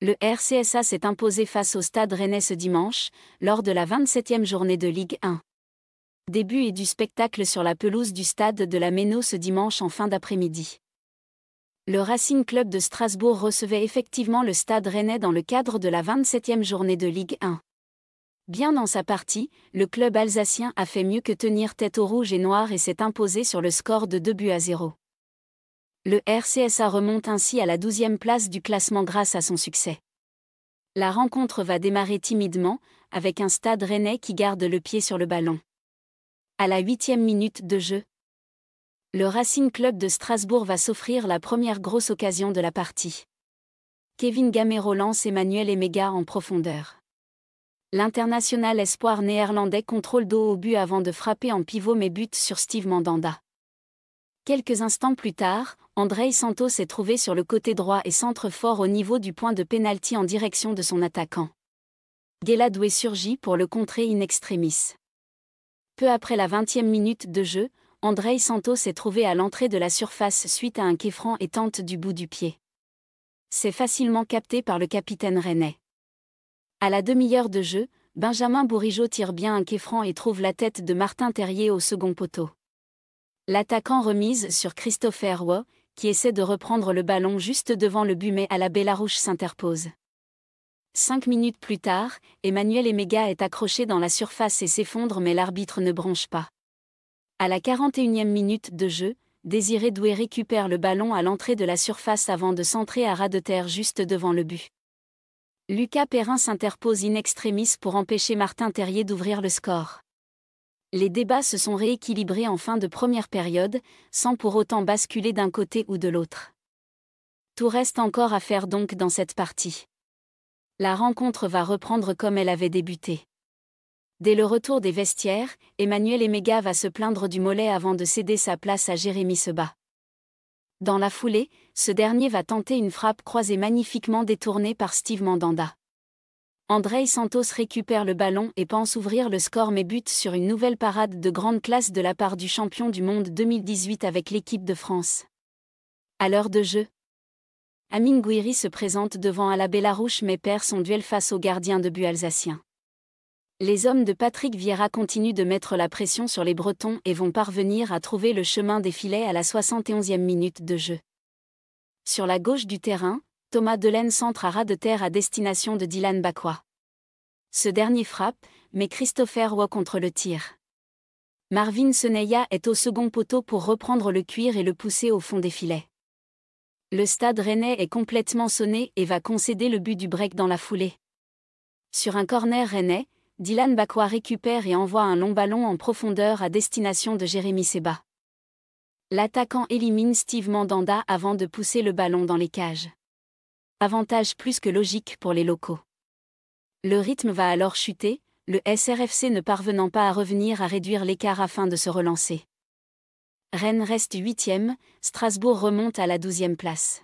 Le RCSA s'est imposé face au Stade Rennais ce dimanche, lors de la 27e journée de Ligue 1. Début et du spectacle sur la pelouse du Stade de la Méno ce dimanche en fin d'après-midi. Le Racing Club de Strasbourg recevait effectivement le Stade Rennais dans le cadre de la 27e journée de Ligue 1. Bien dans sa partie, le club alsacien a fait mieux que tenir tête aux rouges et noirs et s'est imposé sur le score de 2 buts à 0. Le RCSA remonte ainsi à la 12e place du classement grâce à son succès. La rencontre va démarrer timidement, avec un stade rennais qui garde le pied sur le ballon. À la huitième minute de jeu, le Racing Club de Strasbourg va s'offrir la première grosse occasion de la partie. Kevin Gamero lance Emmanuel Emega en profondeur. L'international espoir néerlandais contrôle dos au but avant de frapper en pivot mais bute sur Steve Mandanda. Quelques instants plus tard, Andrei Santos est trouvé sur le côté droit et centre fort au niveau du point de pénalty en direction de son attaquant. Guéladoué surgit pour le contrer in extremis. Peu après la 20e minute de jeu, Andrei Santos est trouvé à l'entrée de la surface suite à un kefran et tente du bout du pied. C'est facilement capté par le capitaine rennais. À la demi-heure de jeu, Benjamin Bourigeau tire bien un kefran et trouve la tête de Martin Terrier au second poteau. L'attaquant remise sur Christopher Waugh, qui essaie de reprendre le ballon juste devant le but mais à la Bélarouche s'interpose. Cinq minutes plus tard, Emmanuel Emega est accroché dans la surface et s'effondre mais l'arbitre ne branche pas. À la 41e minute de jeu, Désiré Doué récupère le ballon à l'entrée de la surface avant de centrer à ras de terre juste devant le but. Lucas Perrin s'interpose in extremis pour empêcher Martin Terrier d'ouvrir le score. Les débats se sont rééquilibrés en fin de première période, sans pour autant basculer d'un côté ou de l'autre. Tout reste encore à faire donc dans cette partie. La rencontre va reprendre comme elle avait débuté. Dès le retour des vestiaires, Emmanuel Eméga va se plaindre du mollet avant de céder sa place à Jérémy Seba. Dans la foulée, ce dernier va tenter une frappe croisée magnifiquement détournée par Steve Mandanda. Andrei Santos récupère le ballon et pense ouvrir le score mais bute sur une nouvelle parade de grande classe de la part du champion du monde 2018 avec l'équipe de France. À l'heure de jeu, Amine Gouiri se présente devant Alabella Larouche mais perd son duel face au gardien de but alsacien. Les hommes de Patrick Vieira continuent de mettre la pression sur les Bretons et vont parvenir à trouver le chemin des filets à la 71e minute de jeu. Sur la gauche du terrain, Thomas Delaine centre à ras de terre à destination de Dylan Bakwa. Ce dernier frappe, mais Christopher Waugh contre le tir. Marvin Seneya est au second poteau pour reprendre le cuir et le pousser au fond des filets. Le stade rennais est complètement sonné et va concéder le but du break dans la foulée. Sur un corner rennais, Dylan Bakwa récupère et envoie un long ballon en profondeur à destination de Jérémy Seba. L'attaquant élimine Steve Mandanda avant de pousser le ballon dans les cages avantage plus que logique pour les locaux. Le rythme va alors chuter, le SRFC ne parvenant pas à revenir à réduire l'écart afin de se relancer. Rennes reste huitième, Strasbourg remonte à la douzième place.